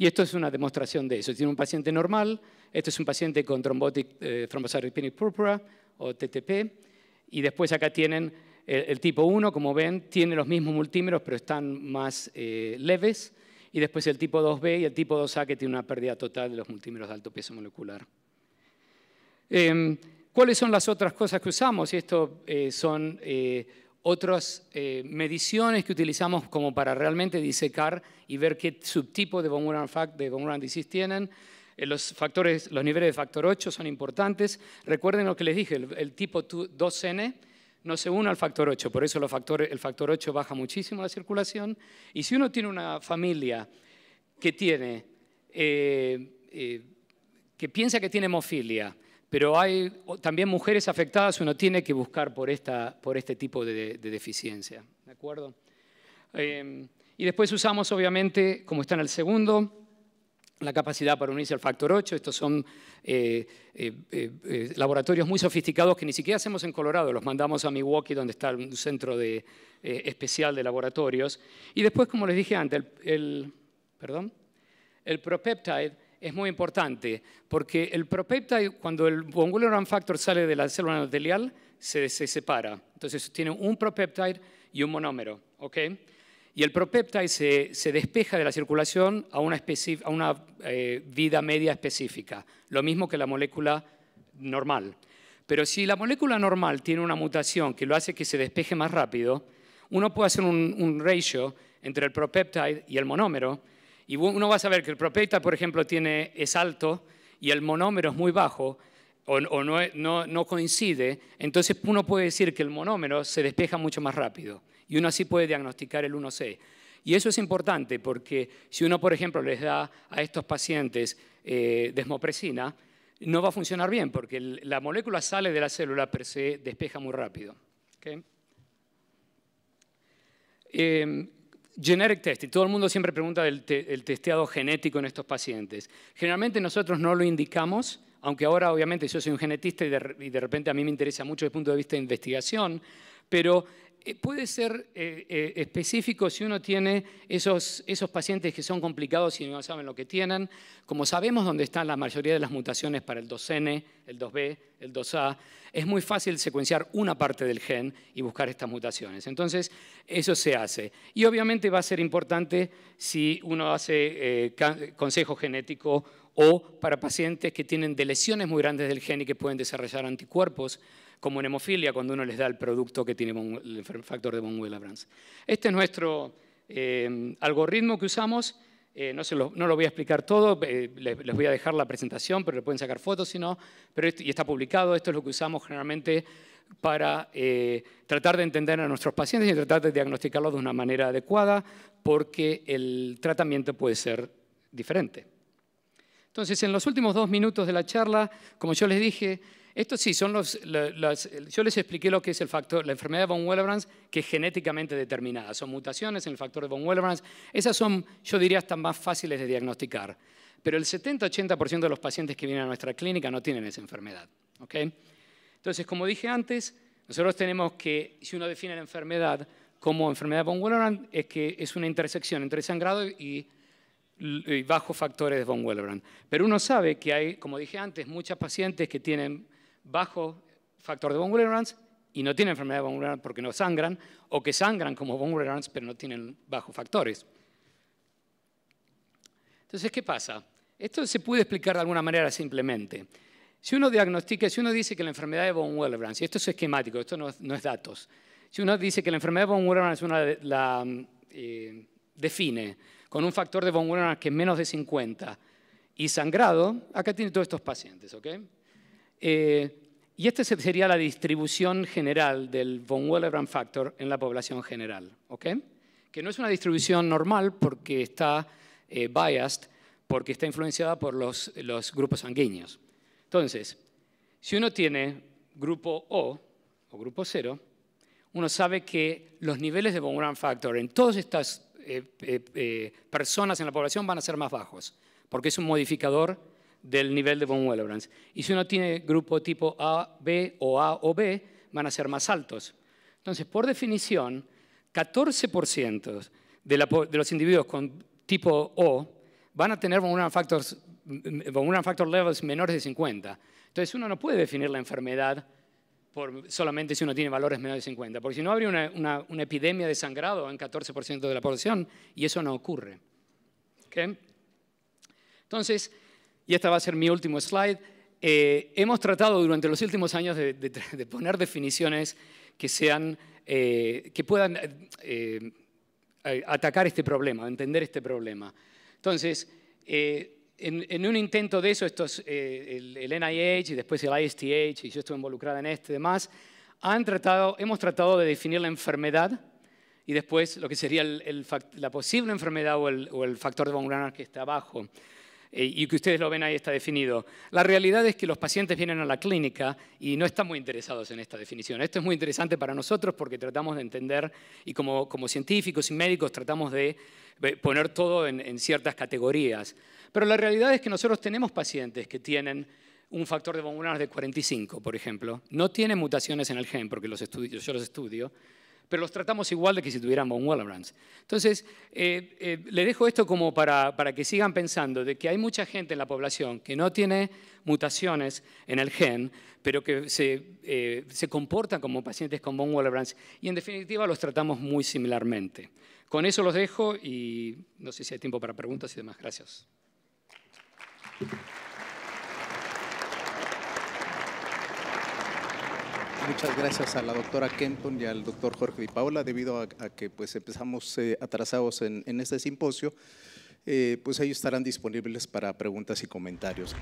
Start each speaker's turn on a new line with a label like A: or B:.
A: Y esto es una demostración de eso. Tiene un paciente normal, este es un paciente con thrombotic, eh, thrombocytopenic purpura o TTP, y después acá tienen el, tipo 1, como ven, tiene los mismos multímeros, pero están más eh, leves, y después el tipo 2B y el tipo 2A que tiene una pérdida total de los multímeros de alto peso molecular. Em, ¿Cuáles son las otras cosas que usamos? Y esto eh, son otras eh, mediciones que utilizamos como para realmente disecar y ver qué subtipo de von Willebrand, de von disease tienen. Eh, los, factores, los niveles de factor 8 son importantes. Recuerden lo que les dije, el, tipo 2N no se une al factor 8, por eso el factor 8 baja muchísimo la circulación. Y si uno tiene una familia que tiene, eh, que piensa que tiene hemofilia, pero hay también mujeres afectadas, uno tiene que buscar por, esta, por este tipo de, deficiencia. ¿De acuerdo? Eh, y después usamos, obviamente, como está en el segundo, la capacidad para unirse al factor 8. Estos son eh, eh, laboratorios muy sofisticados que ni siquiera hacemos en Colorado, los mandamos a Milwaukee, donde está un centro de, especial de laboratorios. Y después, como les dije antes, el, el, perdón, el propeptide es muy importante, porque el propeptide, cuando el run factor sale de la célula endotelial, se, separa. Entonces tiene un propeptide y un monómero. Y el propeptide se, despeja de la circulación a una, a una eh, vida media específica, lo mismo que la molécula normal. Pero si la molécula normal tiene una mutación que lo hace que se despeje más rápido, uno puede hacer un, un ratio entre el propeptide y el monómero, y uno va a saber que el propeita, por ejemplo, tiene, es alto y el monómero es muy bajo o, no, coincide, entonces uno puede decir que el monómero se despeja mucho más rápido y uno así puede diagnosticar el 1C. Y eso es importante porque si uno, por ejemplo, les da a estos pacientes eh, desmopresina, no va a funcionar bien porque la molécula sale de la célula, pero se despeja muy rápido. Em, Generic testing. Todo el mundo siempre pregunta del el testeado genético en estos pacientes. Generalmente nosotros no lo indicamos, aunque ahora obviamente yo soy un genetista y de, y de repente a mí me interesa mucho desde el punto de vista de investigación, pero eh, puede ser eh, eh, específico si uno tiene esos, pacientes que son complicados y no saben lo que tienen. Como sabemos dónde están la mayoría de las mutaciones para el 2N, el 2B, el 2A, es muy fácil secuenciar una parte del gen y buscar estas mutaciones. Entonces, eso se hace. Y obviamente va a ser importante si uno hace consejo genético o para pacientes que tienen de lesiones muy grandes del gen y que pueden desarrollar anticuerpos, como en hemofilia, cuando uno les da el producto que tiene el factor de von Willebrand. Este es nuestro eh, algoritmo que usamos. Eh, no, lo, voy a explicar todo, eh, les, voy a dejar la presentación, pero le pueden sacar fotos si no. Pero este, y está publicado, esto es lo que usamos generalmente para tratar de entender a nuestros pacientes y tratar de diagnosticarlos de una manera adecuada, porque el tratamiento puede ser diferente. Entonces, en los últimos dos minutos de la charla, como yo les dije, esto sí son los, yo les expliqué lo que es el factor, la enfermedad de von Willebrand, que es genéticamente determinada. Son mutaciones en el factor de von Willebrand. Esas son, yo diría, están más fáciles de diagnosticar. Pero el 70-80% de los pacientes que vienen a nuestra clínica no tienen esa enfermedad. Entonces, como dije antes, nosotros tenemos que, si uno define la enfermedad como enfermedad von Willebrand, es que es una intersección entre sangrado y bajos factores de von Willebrand. Pero uno sabe que hay, como dije antes, muchas pacientes que tienen bajo factor de von Willebrand y no tienen enfermedad de von Willebrand porque no sangran, o que sangran como von Willebrand pero no tienen bajos factores. Entonces, ¿qué pasa? Esto se puede explicar de alguna manera simplemente. Si uno diagnostica, si uno dice que la enfermedad de von Willebrand, y esto es esquemático, esto no, es datos, si uno dice que la enfermedad de von Willebrand es una, la eh, define con un factor de von Willebrand que es menos de 50 y sangrado, acá tiene todos estos pacientes. ¿ok? Eh, y esta sería la distribución general del von Willebrand factor en la población general, ¿ok? que no es una distribución normal porque está eh, biased, porque está influenciada por los, grupos sanguíneos. Entonces, si uno tiene grupo O o grupo 0, uno sabe que los niveles de von Willebrand factor en todos estos eh, eh, eh, personas en la población van a ser más bajos, porque es un modificador del nivel de von Willebrand. Y si uno tiene grupo tipo A, B o A o B, van a ser más altos. Entonces, por definición, 14% de, los individuos con tipo O van a tener von Willebrand, factors, mm, mm, factor levels menores de 50. Entonces, uno no puede definir la enfermedad solamente si uno tiene valores menores de 50, porque si no habría una, epidemia de sangrado en 14% de la población y eso no ocurre. Entonces, y esta va a ser mi último slide, eh, hemos tratado durante los últimos años de, poner definiciones que, sean, eh, que puedan eh, atacar este problema, entender este problema. Entonces, en, un intento de eso, eh, el, NIH y después el ISTH, y yo estuve involucrada en este y demás, hemos tratado de definir la enfermedad y después lo que sería la posible enfermedad o el, factor de von que está abajo. Eh, y que ustedes lo ven ahí está definido. La realidad es que los pacientes vienen a la clínica y no están muy interesados en esta definición. Esto es muy interesante para nosotros porque tratamos de entender y como, científicos y médicos tratamos de poner todo en, ciertas categorías. Pero la realidad es que nosotros tenemos pacientes que tienen un factor de von de 45, por ejemplo. No tienen mutaciones en el gen porque los estudio, yo los estudio pero los tratamos igual de que si tuvieran von Wallerbrand. Entonces, eh, eh, le dejo esto como para, para que sigan pensando de que hay mucha gente en la población que no tiene mutaciones en el gen, pero que se, eh, se comporta como pacientes con von Willebrand y en definitiva los tratamos muy similarmente. Con eso los dejo y no sé si hay tiempo para preguntas y demás. Gracias. muchas gracias a la doctora Kenton y al doctor Jorge Di Paola, debido a, que pues empezamos eh, atrasados en, este simposio, eh, pues ellos estarán disponibles para preguntas y comentarios.